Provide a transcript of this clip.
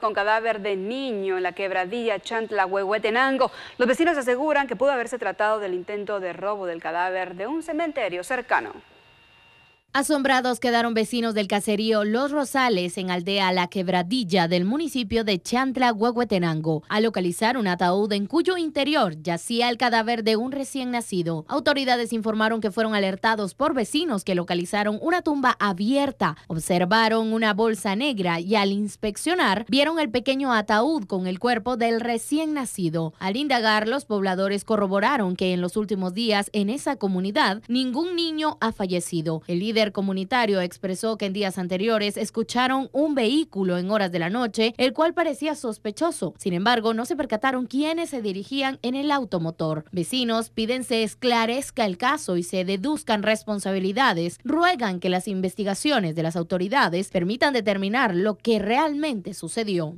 con cadáver de niño en la quebradilla Chantla-Huehuetenango. Los vecinos aseguran que pudo haberse tratado del intento de robo del cadáver de un cementerio cercano. Asombrados quedaron vecinos del caserío Los Rosales en aldea La Quebradilla del municipio de Chantla, Huehuetenango, al localizar un ataúd en cuyo interior yacía el cadáver de un recién nacido. Autoridades informaron que fueron alertados por vecinos que localizaron una tumba abierta, observaron una bolsa negra y al inspeccionar vieron el pequeño ataúd con el cuerpo del recién nacido. Al indagar, los pobladores corroboraron que en los últimos días en esa comunidad ningún niño ha fallecido. El líder comunitario expresó que en días anteriores escucharon un vehículo en horas de la noche, el cual parecía sospechoso. Sin embargo, no se percataron quiénes se dirigían en el automotor. Vecinos piden se esclarezca el caso y se deduzcan responsabilidades. Ruegan que las investigaciones de las autoridades permitan determinar lo que realmente sucedió.